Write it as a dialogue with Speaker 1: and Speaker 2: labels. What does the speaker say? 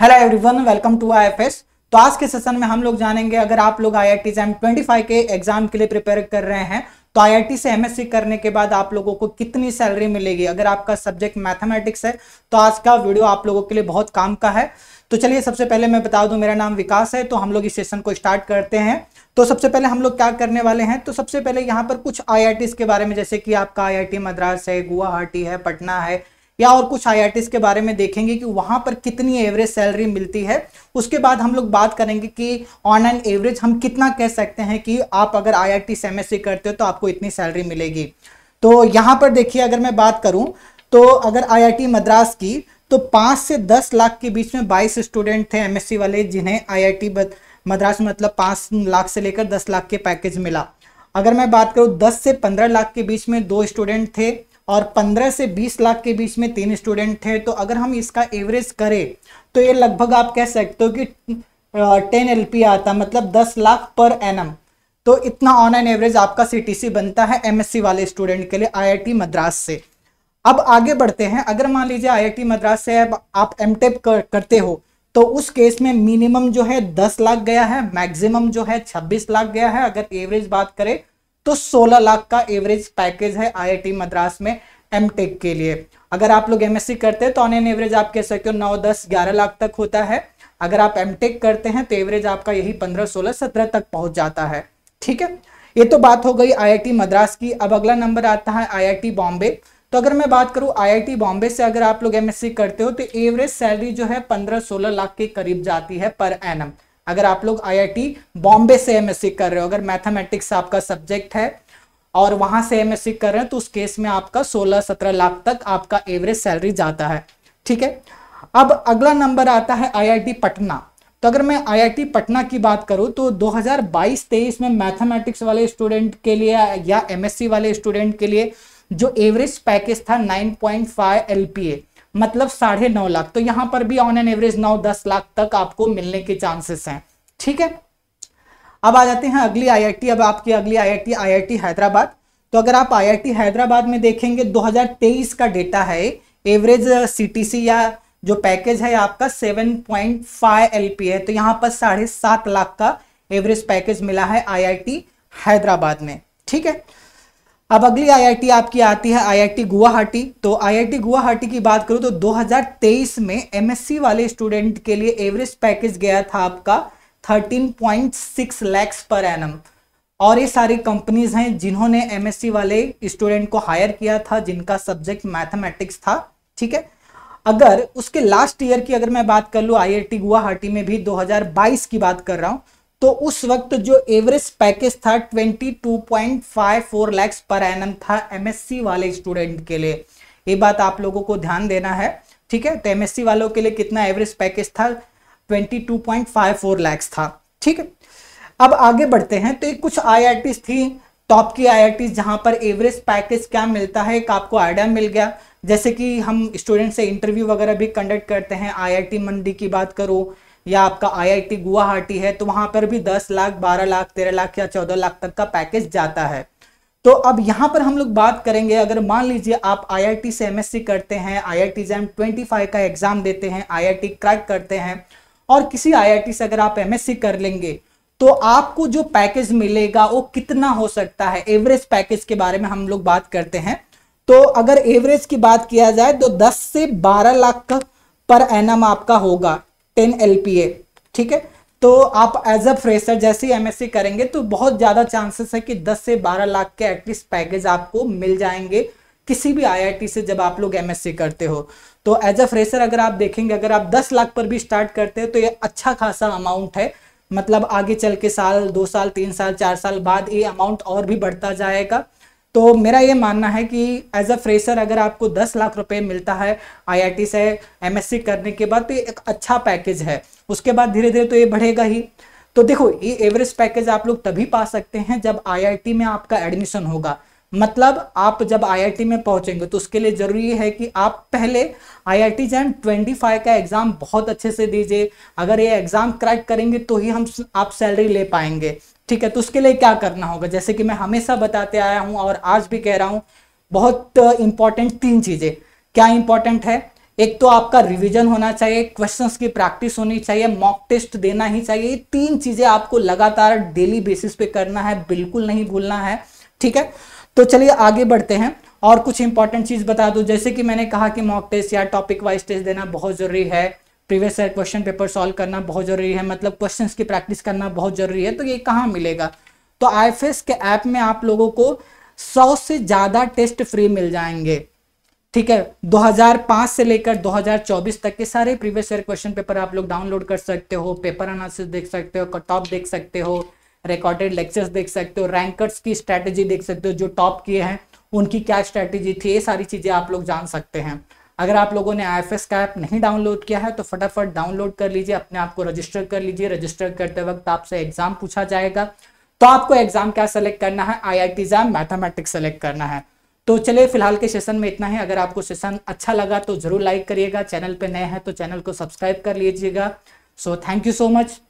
Speaker 1: hello everyone welcome to IFS तो आज के सेशन में हम लोग जानेंगे अगर आप लोग I I T twenty five के एग्जाम के लिए प्रिपेयर कर रहे हैं तो आईआईटी से एमएससी करने के बाद आप लोगों को कितनी सैलरी मिलेगी अगर आपका सब्जेक्ट मैथमेटिक्स है तो आज का वीडियो आप लोगों के लिए बहुत काम का है तो चलिए सबसे पहले मैं बता दूं मेरा नाम विकास है तो हम लोग इस सेशन को स्टार्ट करते हैं तो सबसे पहले हम लोग क्या करने वाले हैं तो सबसे पहले यहाँ पर कुछ आई के बारे में जैसे कि आपका आई मद्रास है गुवाहाटी है पटना है या और कुछ आई के बारे में देखेंगे कि वहाँ पर कितनी एवरेज सैलरी मिलती है उसके बाद हम लोग बात करेंगे कि ऑन एन एवरेज हम कितना कह सकते हैं कि आप अगर आई आई करते हो तो आपको इतनी सैलरी मिलेगी तो यहाँ पर देखिए अगर मैं बात करूँ तो अगर आई मद्रास की तो पाँच से दस लाख के बीच में बाईस स्टूडेंट थे एमएससी वाले जिन्हें आई मद्रास मतलब पाँच लाख से लेकर दस लाख के पैकेज मिला अगर मैं बात करूँ दस से पंद्रह लाख के बीच में दो स्टूडेंट थे और 15 से 20 लाख के बीच में तीन स्टूडेंट थे तो अगर हम इसका एवरेज करें तो ये लगभग आप कह सकते हो कि टेन एल पी आता मतलब दस लाख पर एन तो इतना ऑन एन एवरेज आपका सी बनता है एम वाले स्टूडेंट के लिए आई मद्रास से अब आगे बढ़ते हैं अगर मान लीजिए आईआईटी मद्रास से आप एम कर, करते हो तो उस केस में मिनिमम जो है दस लाख गया है मैक्सिमम जो है छब्बीस लाख गया है अगर एवरेज बात करें तो 16 लाख का एवरेज पैकेज है आईआईटी मद्रास में एम टेक के लिए अगर आप लोग एमएससी करते हैं तो ऑन एन एवरेज आप कह सकते हो नौ दस ग्यारह लाख तक होता है अगर आप एम टेक करते हैं तो एवरेज आपका यही पंद्रह सोलह सत्रह तक पहुंच जाता है ठीक है ये तो बात हो गई आई मद्रास की अब अगला नंबर आता है आई बॉम्बे तो अगर मैं बात करूं आईआईटी बॉम्बे से अगर आप लोग एमएससी करते हो तो एवरेज सैलरी जो है पंद्रह सोलह लाख के करीब जाती है पर एनम अगर आप लोग आईआईटी बॉम्बे से एमएससी कर रहे हो अगर मैथमेटिक्स आपका सब्जेक्ट है और वहां से एमएससी कर रहे हो तो उस केस में आपका 16-17 लाख तक आपका एवरेज सैलरी जाता है ठीक है अब अगला नंबर आता है आईआईटी पटना तो अगर मैं आईआईटी पटना की बात करूं तो 2022-23 में मैथमेटिक्स वाले स्टूडेंट के लिए या एमएससी वाले स्टूडेंट के लिए जो एवरेज पैकेज था 9.5 एलपीए मतलब साढ़े नौ लाख तो यहां पर भी ऑन एन एवरेज नौ दस लाख तक आपको मिलने के चांसेस हैं ठीक है अब आ जाते हैं अगली आईआईटी अब आपकी अगली आईआईटी आईआईटी हैदराबाद तो अगर आप आईआईटी हैदराबाद में देखेंगे 2023 का डेटा है एवरेज सीटीसी uh, या जो पैकेज है आपका 7.5 पॉइंट है तो यहाँ पर साढ़े सात लाख का एवरेज पैकेज मिला है आई हैदराबाद में ठीक है अब अगली आईआईटी आपकी आती है आईआईटी गुवाहाटी तो आईआईटी गुवाहाटी की बात करूं तो 2023 में एमएससी वाले स्टूडेंट के लिए एवरेज पैकेज गया था आपका 13.6 लैक्स पर एन और ये सारी कंपनीज हैं जिन्होंने एमएससी वाले स्टूडेंट को हायर किया था जिनका सब्जेक्ट मैथमेटिक्स था ठीक है अगर उसके लास्ट ईयर की अगर मैं बात कर लूँ आई गुवाहाटी में भी दो की बात कर रहा हूँ तो उस वक्त जो एवरेज पैकेज था 22.54 लाख पर एन था एमएससी वाले स्टूडेंट के लिए ये बात आप लोगों को ध्यान देना है ठीक है तो एमएससी वालों के लिए कितना एवरेज पैकेज था 22.54 लाख था ठीक है अब आगे बढ़ते हैं तो कुछ आई थी टॉप की आई जहां पर एवरेज पैकेज क्या मिलता है एक आपको आइडिया मिल गया जैसे कि हम स्टूडेंट से इंटरव्यू वगैरह भी कंडक्ट करते हैं आई मंडी की बात करूँ या आपका आईआईटी गुवाहाटी है तो वहां पर भी दस लाख बारह लाख तेरह लाख या चौदह लाख तक का पैकेज जाता है तो अब यहाँ पर हम लोग बात करेंगे अगर मान लीजिए आप आईआईटी से एमएससी करते हैं आईआईटी जैम फाइव का एग्जाम देते हैं आईआईटी क्रैक करते हैं और किसी आईआईटी से अगर आप एमएससी कर लेंगे तो आपको जो पैकेज मिलेगा वो कितना हो सकता है एवरेज पैकेज के बारे में हम लोग बात करते हैं तो अगर एवरेज की बात किया जाए तो दस से बारह लाख पर एनम आपका होगा टेन एल ठीक है तो आप एज अ फ्रेशर जैसे ही एमएससी करेंगे तो बहुत ज़्यादा चांसेस है कि 10 से 12 लाख के एटलीस्ट पैकेज आपको मिल जाएंगे किसी भी आईआईटी से जब आप लोग एमएससी करते हो तो एज अ फ्रेशर अगर आप देखेंगे अगर आप 10 लाख पर भी स्टार्ट करते हो तो ये अच्छा खासा अमाउंट है मतलब आगे चल के साल दो साल तीन साल चार साल बाद ये अमाउंट और भी बढ़ता जाएगा तो मेरा ये मानना है कि एज अ फ्रेशर अगर आपको 10 लाख रुपए मिलता है आईआईटी से एमएससी करने के बाद तो एक अच्छा पैकेज है उसके बाद धीरे धीरे तो ये बढ़ेगा ही तो देखो ये एवरेज पैकेज आप लोग तभी पा सकते हैं जब आईआईटी में आपका एडमिशन होगा मतलब आप जब आईआईटी में पहुंचेंगे तो उसके लिए ज़रूरी है कि आप पहले I I T JAM twenty five का एग्ज़ाम बहुत अच्छे से दीजिए अगर ये एग्ज़ाम क्रैक करेंगे तो ही हम आप सैलरी ले पाएंगे ठीक है तो उसके लिए क्या करना होगा जैसे कि मैं हमेशा बताते आया हूँ और आज भी कह रहा हूँ बहुत इंपॉर्टेंट तीन चीज़ें क्या इंपॉर्टेंट है एक तो आपका रिविजन होना चाहिए क्वेश्चन की प्रैक्टिस होनी चाहिए मॉक टेस्ट देना ही चाहिए ये तीन चीज़ें आपको लगातार डेली बेसिस पे करना है बिल्कुल नहीं भूलना है ठीक है तो चलिए आगे बढ़ते हैं और कुछ इंपॉर्टेंट चीज बता दो जैसे कि मैंने कहा कि मॉक टेस्ट या टॉपिक वाइज टेस्ट देना बहुत जरूरी है previous year question paper solve करना बहुत जरूरी है मतलब क्वेश्चन की प्रैक्टिस करना बहुत जरूरी है तो ये कहाँ मिलेगा तो आई के ऐप में आप लोगों को सौ से ज़्यादा टेस्ट फ्री मिल जाएंगे ठीक है 2005 से लेकर 2024 तक के सारे प्रीवियस ईयर क्वेश्चन पेपर आप लोग डाउनलोड कर सकते हो पेपर अनालिस देख सकते हो कट ऑफ देख सकते हो रिकॉर्डेड लेक्चर्स देख सकते हो रैंकर्स की स्ट्रैटेजी देख सकते हो जो टॉप किए हैं उनकी क्या स्ट्रैटेजी थी ये सारी चीज़ें आप लोग जान सकते हैं अगर आप लोगों ने आई का ऐप नहीं डाउनलोड किया है तो फटाफट डाउनलोड कर लीजिए अपने आप को रजिस्टर कर लीजिए रजिस्टर करते वक्त आपसे एग्जाम पूछा जाएगा तो आपको एग्जाम क्या सेलेक्ट करना है I I T exam mathematics select करना है तो चलिए फिलहाल के सेशन में इतना ही अगर आपको सेशन अच्छा लगा तो जरूर लाइक करिएगा चैनल पे नए हैं तो चैनल को सब्सक्राइब कर लीजिएगा so thank you so much